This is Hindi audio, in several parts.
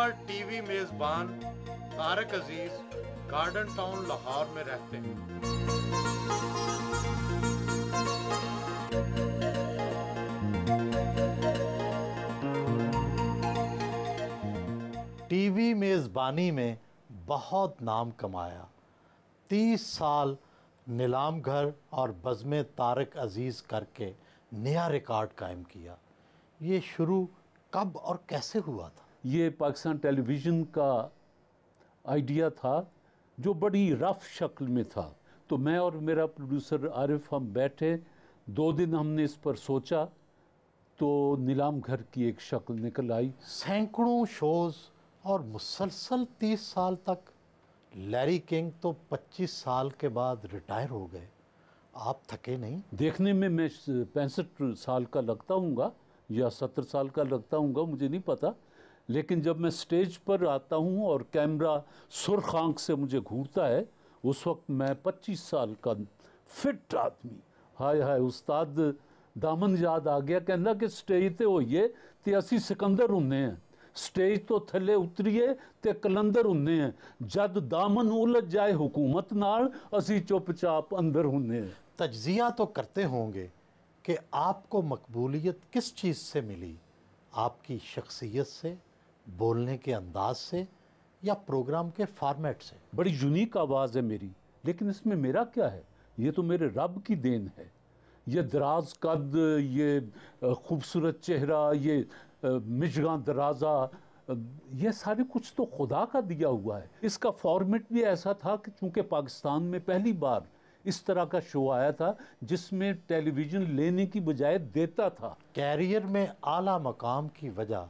पर टीवी मेजबान तारक अजीज गार्डन टाउन लाहौर में रहते हैं टीवी मेज़बानी में बहुत नाम कमाया तीस साल नीलाम घर और बज़म तारक अजीज़ करके नया रिकॉर्ड कायम किया ये शुरू कब और कैसे हुआ था ये पाकिस्तान टेलीविज़न का आइडिया था जो बड़ी रफ़ शक्ल में था तो मैं और मेरा प्रोड्यूसर आरिफ हम बैठे दो दिन हमने इस पर सोचा तो नीलाम घर की एक शक्ल निकल आई सैकड़ों शोज़ और मुसलसल तीस साल तक लैरी किंग तो पच्चीस साल के बाद रिटायर हो गए आप थके नहीं देखने में मैं पैंसठ साल का लगता हूँ या सत्तर साल का लगता हूँ मुझे नहीं पता लेकिन जब मैं स्टेज पर आता हूँ और कैमरा सुरख आँख से मुझे घूरता है उस वक्त मैं पच्चीस साल का फिट आदमी हाय हाय उस्ताद दामन याद आ गया कहना कि स्टेज तो हो असि सिकंदर होंने हैं स्टेज तो थले उतरीए तो कलंधर होंने हैं जब दामन उलझ जाए हुकूमत नाल असी चाप अंदर होंने तजिया तो करते होंगे कि आपको मकबूलीत किस चीज़ से मिली आपकी शख्सियत से बोलने के अंदाज से या प्रोग्राम के फॉर्मेट से बड़ी यूनिक आवाज़ है मेरी लेकिन इसमें मेरा क्या है ये तो मेरे रब की देन है ये दराज कद ये खूबसूरत चेहरा ये मिजगा दराजा ये सारे कुछ तो खुदा का दिया हुआ है इसका फॉर्मेट भी ऐसा था कि चूँकि पाकिस्तान में पहली बार इस तरह का शो आया था जिसमें टेलीविज़न लेने की बजाय देता था कैरियर में आला मकाम की वजह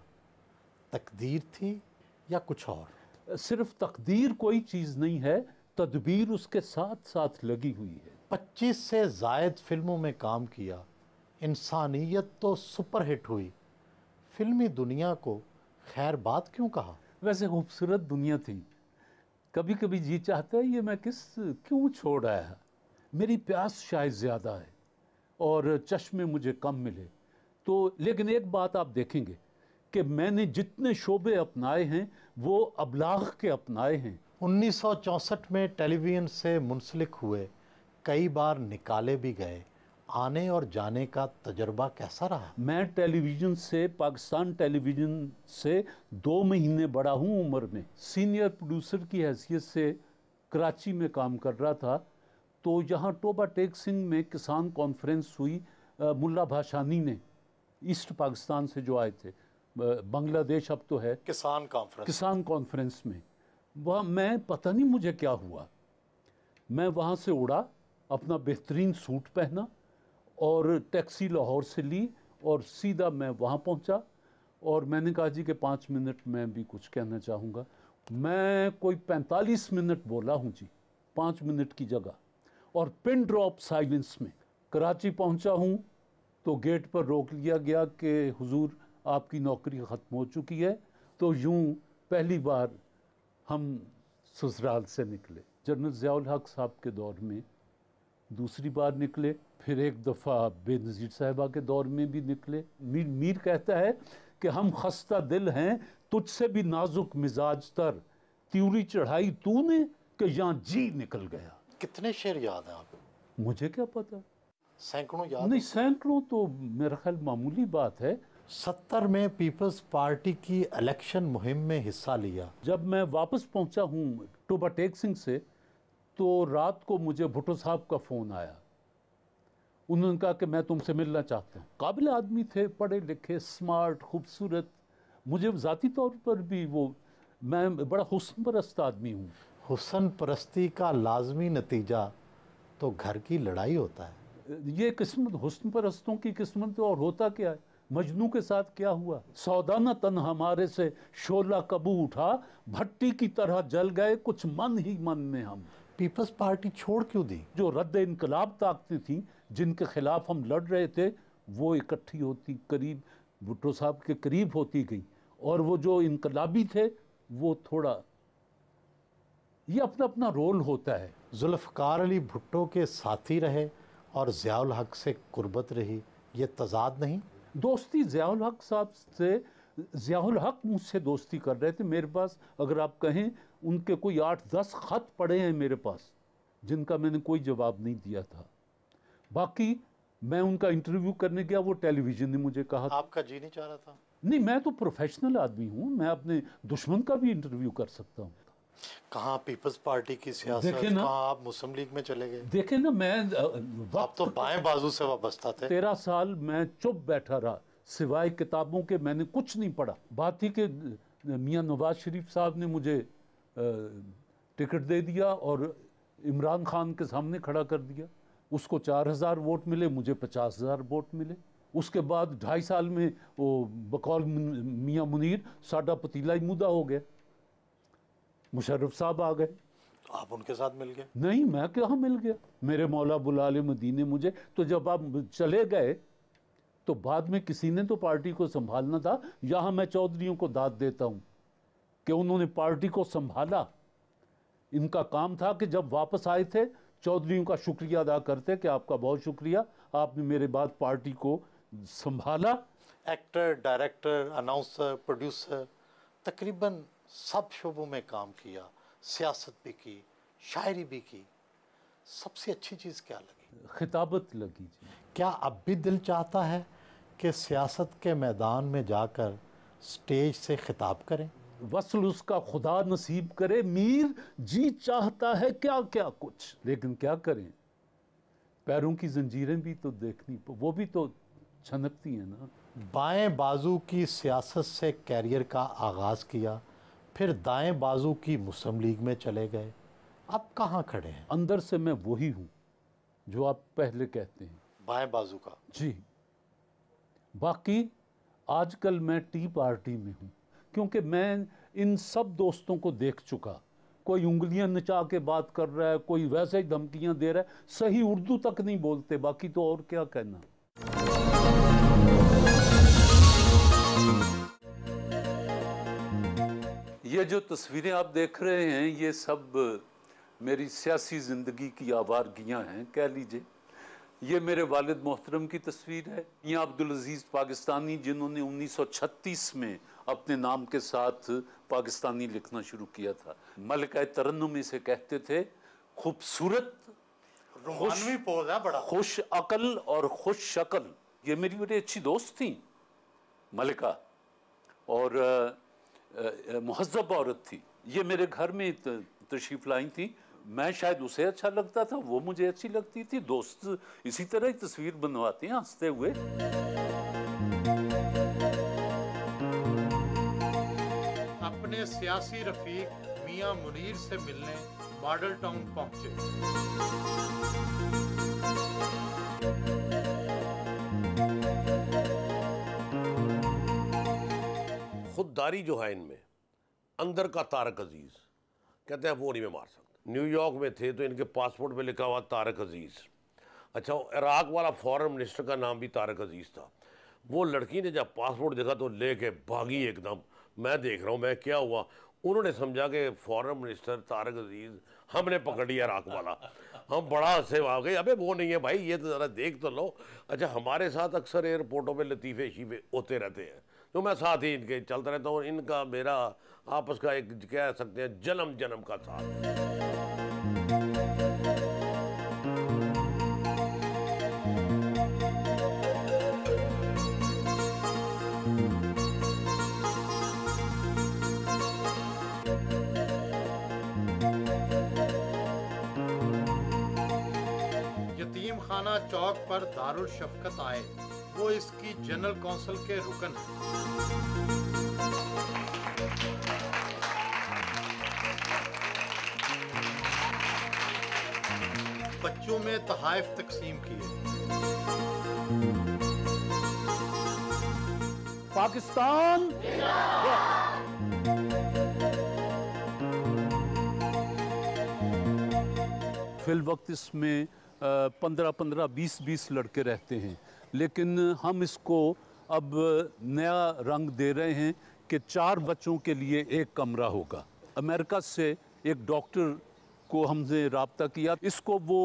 तकदीर थी या कुछ और सिर्फ तकदीर कोई चीज़ नहीं है तदबीर उसके साथ साथ लगी हुई है पच्चीस से जायद फिल्मों में काम किया इंसानियत तो सुपरहिट हुई फिल्मी दुनिया को खैर बात क्यों कहा वैसे खूबसूरत दुनिया थी कभी कभी जी चाहता है ये मैं किस क्यों छोड़ आया मेरी प्यास शायद ज़्यादा है और चश्मे मुझे कम मिले तो लेकिन एक बात आप देखेंगे कि मैंने जितने शोबे अपनाए हैं वो अबलाग के अपनाए हैं 1964 में टेलीविज़न से मुंसलिक हुए कई बार निकाले भी गए आने और जाने का तजर्बा कैसा रहा मैं टेलीविज़न से पाकिस्तान टेलीविज़न से दो महीने बड़ा हूँ उम्र में सीनियर प्रोड्यूसर की हैसियत से कराची में काम कर रहा था तो यहाँ टोबा टेक सिंह में किसान कॉन्फ्रेंस हुई मुल्ला भाषानी ने ईस्ट पाकिस्तान से जो आए थे बांग्लादेश अब तो है किसान कॉन्फ्रेंस किसान कॉन्फ्रेंस में वह मैं पता नहीं मुझे क्या हुआ मैं वहाँ से उड़ा अपना बेहतरीन सूट पहना और टैक्सी लाहौर से ली और सीधा मैं वहाँ पहुँचा और मैंने कहा जी के पाँच मिनट मैं भी कुछ कहना चाहूँगा मैं कोई पैंतालीस मिनट बोला हूँ जी पाँच मिनट की जगह और पिन ड्रॉप साइलेंस में कराची पहुँचा हूँ तो गेट पर रोक लिया गया कि हुजूर आपकी नौकरी ख़त्म हो चुकी है तो यूं पहली बार हम ससुराल से निकले जनरल ज़ियाउल हक साहब के दौर में दूसरी बार निकले फिर एक दफ़ा बेनज़ीर साहिबा के दौर में भी निकले मीर मीर कहता है कि हम खस्ता दिल हैं तुझसे भी नाजुक मिजाज तर त्यूरी चढ़ाई तूने कि यहाँ जी निकल गया कितने शेर याद हैं आपको मुझे क्या पता सैकड़ों याद नहीं सैकड़ों तो मेरा ख्याल मामूली बात है सत्तर में पीपल्स पार्टी की इलेक्शन मुहिम में हिस्सा लिया जब मैं वापस पहुंचा हूं टोबा टेक सिंह से तो रात को मुझे भुटो साहब का फ़ोन आया उन्होंने कहा कि मैं तुमसे मिलना चाहता हूँ काबिल आदमी थे पढ़े लिखे स्मार्ट खूबसूरत मुझे ज़ाती तौर पर भी वो मैं बड़ा हुसन परस्त आदमी हूँ हुसन परस्ती का लाजमी नतीजा तो घर की लड़ाई होता है ये किस्मत हुसन परस्तों की किस्मत तो और होता क्या है मजनू के साथ क्या हुआ सौदाना तन हमारे से शोला कबू उठा भट्टी की तरह जल गए कुछ मन ही मन में हम पीपल्स पार्टी छोड़ क्यों दी जो रद्द इनकलाब ताकती थी जिनके खिलाफ हम लड़ रहे थे वो इकट्ठी होती करीब भुट्टो साहब के करीब होती गई और वो जो इनकलाबी थे वो थोड़ा ये अपना अपना रोल होता है जुल्फ़कार अली भुट्टो के साथी रहे और ज़ियाल हक से कुर्बत रही ये तजाद नहीं दोस्ती जयाल हक साहब से जयाल हक मुझसे दोस्ती कर रहे थे मेरे पास अगर आप कहें उनके कोई आठ दस ख़त पड़े हैं मेरे पास जिनका मैंने कोई जवाब नहीं दिया था बाकी मैं उनका इंटरव्यू करने गया वो टेलीविज़न ने मुझे कहा आपका जी नहीं चाह रहा था नहीं मैं तो प्रोफेशनल आदमी हूँ मैं अपने दुश्मन का भी इंटरव्यू कर सकता हूँ कहा पीपल्स पार्टी की सियासत कहाँ आप मुस्लिम लीग में चले गए देखे ना मैं आप तो बाएं बाजू से वाबस्ता थे तेरह साल मैं चुप बैठा रहा सिवाय किताबों के मैंने कुछ नहीं पढ़ा बात थी कि मियाँ नवाज शरीफ साहब ने मुझे टिकट दे दिया और इमरान खान के सामने खड़ा कर दिया उसको चार हज़ार वोट मिले मुझे पचास हज़ार वोट मिले उसके बाद ढाई साल में वो बकौल मियाँ मुनीर साडा पतीला ही मुदा हो गया मुशर्रफ साहब आ गए आप उनके साथ मिल गए नहीं मैं कहा मिल गया मेरे मौला बुला मदीने मुझे तो जब आप चले गए तो बाद में किसी ने तो पार्टी को संभालना था यहाँ मैं चौधरीों को दाद देता हूं कि उन्होंने पार्टी को संभाला इनका काम था कि जब वापस आए थे चौधरीों का शुक्रिया अदा करते कि आपका बहुत शुक्रिया आपने मेरे बाद पार्टी को संभाला एक्टर डायरेक्टर अनाउंसर प्रोड्यूसर तकरीबन सब शोबों में काम किया सियासत भी की शायरी भी की सबसे अच्छी चीज़ क्या लगी खिताबत लगी क्या अब भी दिल चाहता है कि सियासत के मैदान में जाकर स्टेज से खिताब करें वसल उसका खुदा नसीब करे मीर जी चाहता है क्या क्या कुछ लेकिन क्या करें पैरों की जंजीरें भी तो देखनी वो भी तो छनकती हैं ना बाएं बाजू की सियासत से कैरियर का आगाज़ किया फिर दाएं बाजू की मुस्लिम लीग में चले गए आप कहाँ खड़े हैं अंदर से मैं वही हूँ जो आप पहले कहते हैं बाएं बाजू का जी बाकी आजकल मैं टी पार्टी में हूँ क्योंकि मैं इन सब दोस्तों को देख चुका कोई उंगलियां नचा के बात कर रहा है कोई वैसे ही धमकियां दे रहा है सही उर्दू तक नहीं बोलते बाकी तो और क्या कहना ये जो तस्वीरें आप देख रहे हैं ये सब मेरी सियासी ज़िंदगी की आवारगियाँ हैं कह लीजिए ये मेरे वालिद मोहतरम की तस्वीर है यहाँ अब्दुल अजीज़ पाकिस्तानी जिन्होंने 1936 में अपने नाम के साथ पाकिस्तानी लिखना शुरू किया था तरन में इसे कहते थे खूबसूरत बड़ा खुश अकल और खुश शकल ये मेरी बड़ी अच्छी दोस्त थी मलिका और महजब औरत थी ये मेरे घर में तशरीफ लाई थी मैं शायद उसे अच्छा लगता था वो मुझे अच्छी लगती थी दोस्त इसी तरह ही तस्वीर बनवाते हैं हंसते हुए अपने सियासी रफीक मियां मुनीर से मिलने मॉडल टाउन पहुंचे गद्दारी जो है इनमें अंदर का तारक अजीज़ कहते हैं वो नहीं मैं मार सकता न्यूयॉर्क में थे तो इनके पासपोर्ट में लिखा हुआ तारक अजीज़ अच्छा इराक वाला फॉरेन मिनिस्टर का नाम भी तारक अजीज़ था वो लड़की ने जब पासपोर्ट देखा तो ले के भागी एकदम मैं देख रहा हूँ मैं क्या हुआ उन्होंने समझा कि फॉरेन मिनिस्टर तारक अजीज़ हमने पकड़ लिया इराक वाला हम बड़ा हंसे आ गए अबे वो नहीं है भाई ये तो ज़रा देख तो लो अच्छा हमारे साथ अक्सर एयरपोर्टों में लतीफ़े शीफे होते रहते हैं तो मैं साथ ही इनके चलता रहता हूँ इनका मेरा आपस का एक कह सकते हैं जन्म जन्म का साथ खाना चौक पर दारुल शफकत आए वो इसकी जनरल काउंसिल के रुकन हैं बच्चों में तहाइफ तकसीम किए पाकिस्तान फिल वक्त इसमें पंद्रह पंद्रह बीस बीस लड़के रहते हैं लेकिन हम इसको अब नया रंग दे रहे हैं कि चार बच्चों के लिए एक कमरा होगा अमेरिका से एक डॉक्टर को हमने रबता किया इसको वो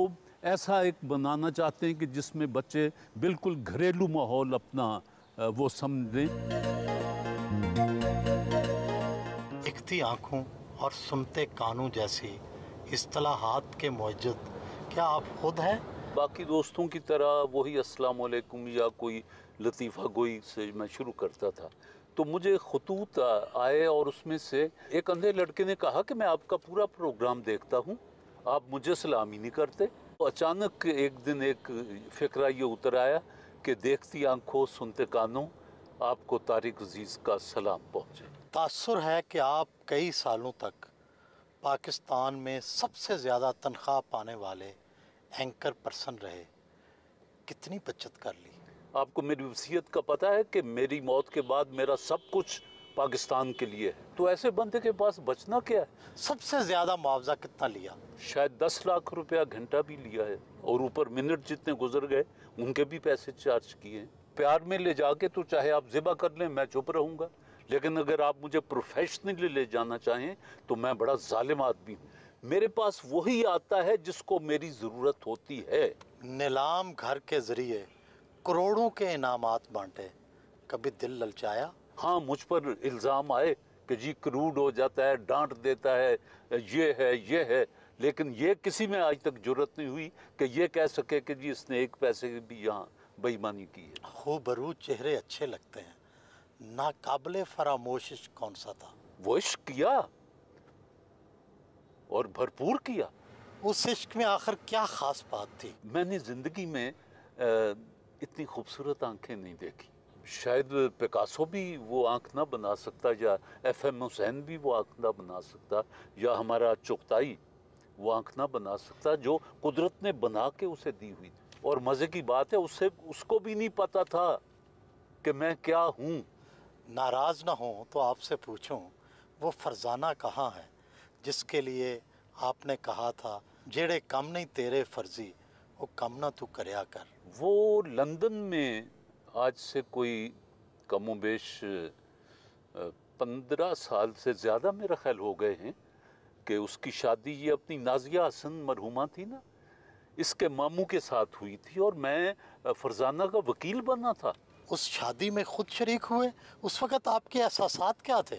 ऐसा एक बनाना चाहते हैं कि जिसमें बच्चे बिल्कुल घरेलू माहौल अपना वो समझें दिखती आँखों और सुनते कानों जैसी असलाहत के मौजद क्या आप खुद हैं बाकी दोस्तों की तरह वही अस्सलाम वालेकुम या कोई लतीफ़ा गोई से मैं शुरू करता था तो मुझे खतूत आए और उसमें से एक अंधे लड़के ने कहा कि मैं आपका पूरा प्रोग्राम देखता हूँ आप मुझे सलामी नहीं करते तो अचानक एक दिन एक फिक्रा ये उतर आया कि देखती आंखों सुनते कानों आपको तारिक अजीज़ का सलाम पहुँचे तासर है कि आप कई सालों तक पाकिस्तान में सबसे ज़्यादा तनख्वाह पाने वाले एंकर पर्सन रहे कितनी बचत कर ली आपको मेरी वसीयत का पता है कि मेरी मौत के बाद मेरा सब कुछ पाकिस्तान के लिए है तो ऐसे बंदे के पास बचना क्या है सबसे ज़्यादा मुआवजा कितना लिया शायद दस लाख रुपया घंटा भी लिया है और ऊपर मिनट जितने गुजर गए उनके भी पैसे चार्ज किए हैं प्यार में ले जाके तो चाहे आप ज़िबा कर लें मैं चुप रहूंगा लेकिन अगर आप मुझे प्रोफेशनली ले जाना चाहें तो मैं बड़ा जालिम आदमी हूँ मेरे पास वही आता है जिसको मेरी ज़रूरत होती है नीलाम घर के जरिए करोड़ों के इनाम बांटे कभी दिल ललचाया हाँ मुझ पर इल्ज़ाम आए कि जी क्रूड हो जाता है डांट देता है ये है ये है लेकिन ये किसी में आज तक जरूरत नहीं हुई कि ये कह सके कि जी इसने एक पैसे की भी यहाँ बेईमानी की है हो बरू चेहरे अच्छे लगते हैं नाकबले फरामोश कौन सा था वो इश्क किया और भरपूर किया उस इश्क में आखिर क्या ख़ास बात थी मैंने ज़िंदगी में इतनी खूबसूरत आंखें नहीं देखी शायद पिकासो भी वो आंख ना बना सकता या एफ एम हुसैन भी वो आंख ना बना सकता या हमारा चुगताई वो आंख ना बना सकता जो कुदरत ने बना के उसे दी हुई थी और मज़े की बात है उससे उसको भी नहीं पता था कि मैं क्या हूँ नाराज़ ना हो तो आपसे पूछूं वो फरजाना कहाँ है जिसके लिए आपने कहा था जेड़े कम नहीं तेरे फर्जी वो कम ना तू करया कर वो लंदन में आज से कोई कमो बेश पंद्रह साल से ज़्यादा मेरा ख्याल हो गए हैं कि उसकी शादी ये अपनी नाजिया हसन मरहुमा थी ना इसके मामू के साथ हुई थी और मैं फरजाना का वकील बना था उस शादी में खुद शरीक हुए उस वक़्त आपके एहसास क्या थे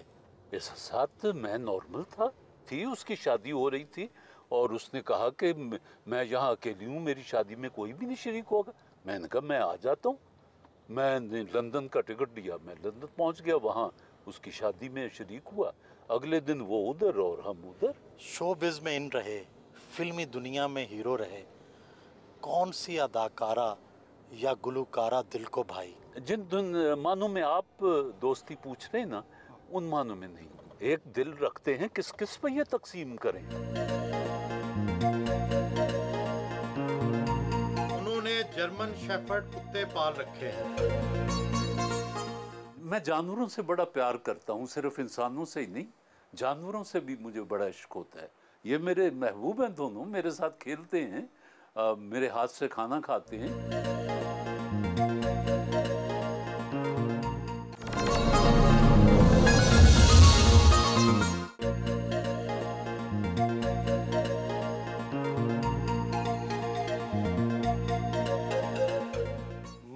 एहसास तो मैं नॉर्मल था थी उसकी शादी हो रही थी और उसने कहा कि मैं यहाँ अकेली हूँ मेरी शादी में कोई भी नहीं शरीक होगा मैंने कहा मैं आ जाता हूँ मैंने लंदन का टिकट लिया मैं लंदन पहुँच गया वहाँ उसकी शादी में शरीक हुआ अगले दिन वो उधर और हम उधर शोबिज में इन रहे फिल्मी दुनिया में हीरो रहे कौन सी अदाकारा या गुलकारा दिल को भाई जिन मानों में आप दोस्ती पूछ रहे हैं ना उन मानों में नहीं एक दिल रखते हैं किस किस पे ये तकसीम करें उन्होंने जर्मन शेफर्ड कुत्ते पाल रखे हैं मैं जानवरों से बड़ा प्यार करता हूँ सिर्फ इंसानों से ही नहीं जानवरों से भी मुझे बड़ा इश्क होता है ये मेरे महबूब हैं दोनों मेरे साथ खेलते हैं आ, मेरे हाथ से खाना खाते हैं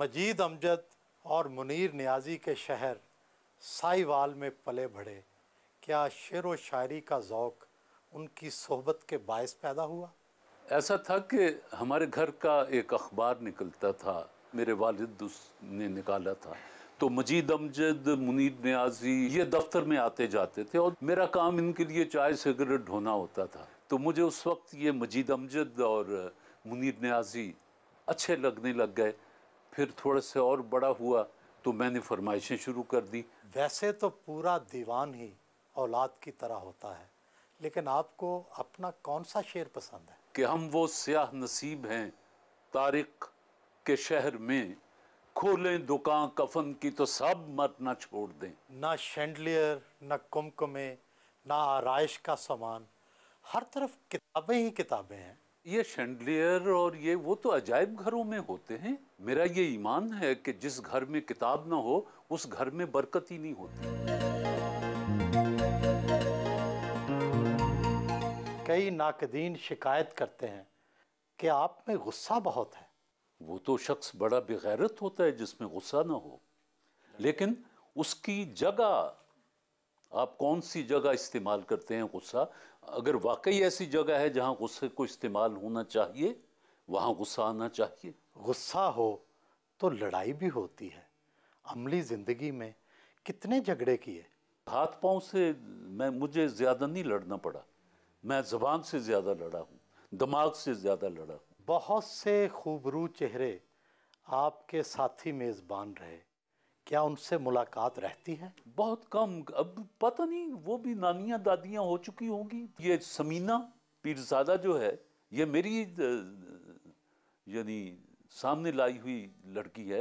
मजीद अमजद और मुनीर न्याजी के शहर साईवाल में पले बढ़े क्या शेर व शायरी का जौक उनकी सोहबत के बायस पैदा हुआ ऐसा था कि हमारे घर का एक अखबार निकलता था मेरे वालिद ने निकाला था तो मजीद अमजद मुनीर न्याजी ये दफ्तर में आते जाते थे और मेरा काम इनके लिए चाय सिगरेट ढोना होता था तो मुझे उस वक्त ये मजीद अमजद और मुनीर न्याजी अच्छे लगने लग गए फिर थोड़ा सा और बड़ा हुआ तो मैंने फरमाइशें शुरू कर दी वैसे तो पूरा दीवान ही औलाद की तरह होता है लेकिन आपको अपना कौन सा शेर पसंद है कि हम वो स्याह नसीब हैं तारिक के शहर में खोलें दुकान कफन की तो सब मत ना छोड़ दें ना शेंडलियर ना कुमकुमे ना आरइश का सामान हर तरफ किताबें ही किताबें हैं ये शेंडलियर और ये वो तो अजायब घरों में होते हैं मेरा ये ईमान है कि जिस घर में किताब ना हो उस घर में बरकत ही नहीं होती कई नाकदीन शिकायत करते हैं कि आप में गुस्सा बहुत है वो तो शख्स बड़ा बेगैरत होता है जिसमें गुस्सा ना हो लेकिन उसकी जगह आप कौन सी जगह इस्तेमाल करते हैं गुस्सा अगर वाकई ऐसी जगह है जहाँ गुस्से को इस्तेमाल होना चाहिए वहाँ गुस्सा आना चाहिए गुस्सा हो तो लड़ाई भी होती है अमली ज़िंदगी में कितने झगड़े किए हाथ पाँव से मैं मुझे ज़्यादा नहीं लड़ना पड़ा मैं ज़बान से ज़्यादा लड़ा हूँ दिमाग से ज़्यादा लड़ा हूँ बहुत से खूबरू चेहरे आपके साथी मेज़बान रहे क्या उनसे मुलाकात रहती है बहुत कम अब पता नहीं वो भी नानियां दादियां हो चुकी होंगी ये समीना पीरजादा जो है ये मेरी यानी सामने लाई हुई लड़की है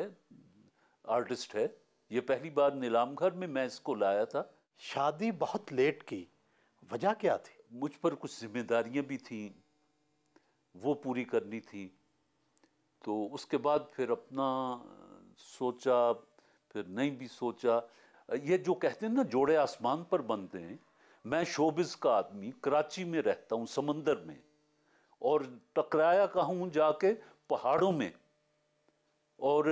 आर्टिस्ट है ये पहली बार नीलाम घर में मैं इसको लाया था शादी बहुत लेट की वजह क्या थी मुझ पर कुछ जिम्मेदारियां भी थी वो पूरी करनी थी तो उसके बाद फिर अपना सोचा फिर नहीं भी सोचा ये जो कहते हैं ना जोड़े आसमान पर बनते हैं मैं शोबिस का आदमी कराची में रहता हूँ समंदर में और टकराया का हूँ जाके पहाड़ों में और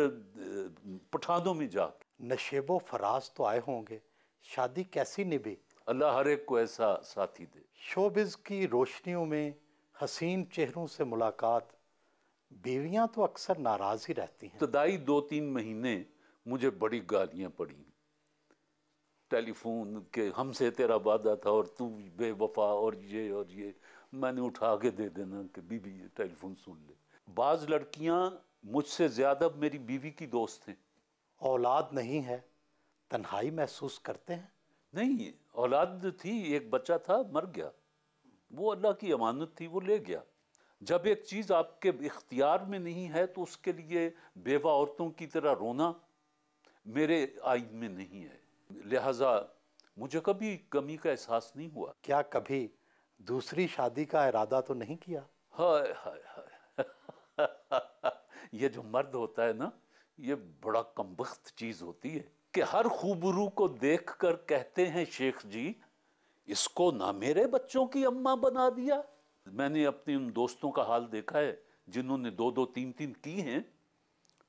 पठानों में जाके नशेबो फराज तो आए होंगे शादी कैसी निभे अल्लाह हर एक को ऐसा साथी दे शोबिज की रोशनियों में हसीन चेहरों से मुलाकात बीवियां तो अक्सर नाराज़ ही रहती हैं तदाई दो तीन महीने मुझे बड़ी गालियाँ पड़ी टेलीफोन के हमसे तेरा वादा था और तू बेवफा और ये और ये मैंने उठा के दे देना कि बीबी ये टेलीफोन सुन ले बाज़ लड़कियाँ मुझसे ज़्यादा मेरी बीवी की दोस्त हैं औलाद नहीं है तन्हाई महसूस करते हैं नहीं औलाद थी एक बच्चा था मर गया वो अल्लाह की अमानत थी वो ले गया जब एक चीज़ आपके इख्तियार में नहीं है तो उसके लिए बेवा औरतों की तरह रोना मेरे आइन में नहीं है लिहाजा मुझे कभी कमी का एहसास नहीं हुआ क्या कभी दूसरी शादी का इरादा तो नहीं किया हाय हाय हाय ये जो मर्द होता है ना ये बड़ा कमबख्त चीज़ होती है कि हर खूबरू को देख कर कहते हैं शेख जी इसको ना मेरे बच्चों की अम्मा बना दिया मैंने अपने उन दोस्तों का हाल देखा है जिन्होंने दो दो तीन तीन की हैं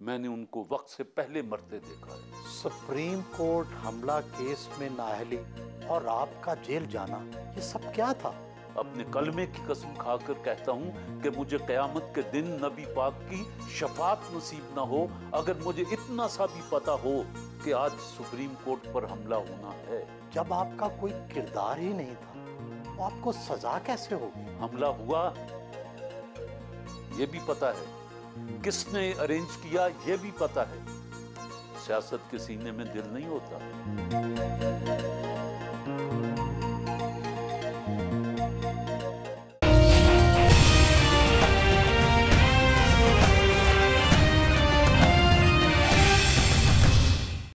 मैंने उनको वक्त से पहले मरते देखा है सुप्रीम कोर्ट हमला केस में नाहली और आपका जेल जाना ये सब क्या था अपने कलमे की कसम खाकर कहता हूँ कि मुझे कयामत के दिन नबी पाक की शफात नसीब ना हो अगर मुझे इतना सा भी पता हो कि आज सुप्रीम कोर्ट पर हमला होना है जब आपका कोई किरदार ही नहीं था तो आपको सजा कैसे होगी हमला हुआ ये भी पता है किसने अरेंज किया यह भी पता है सियासत के सीने में दिल नहीं होता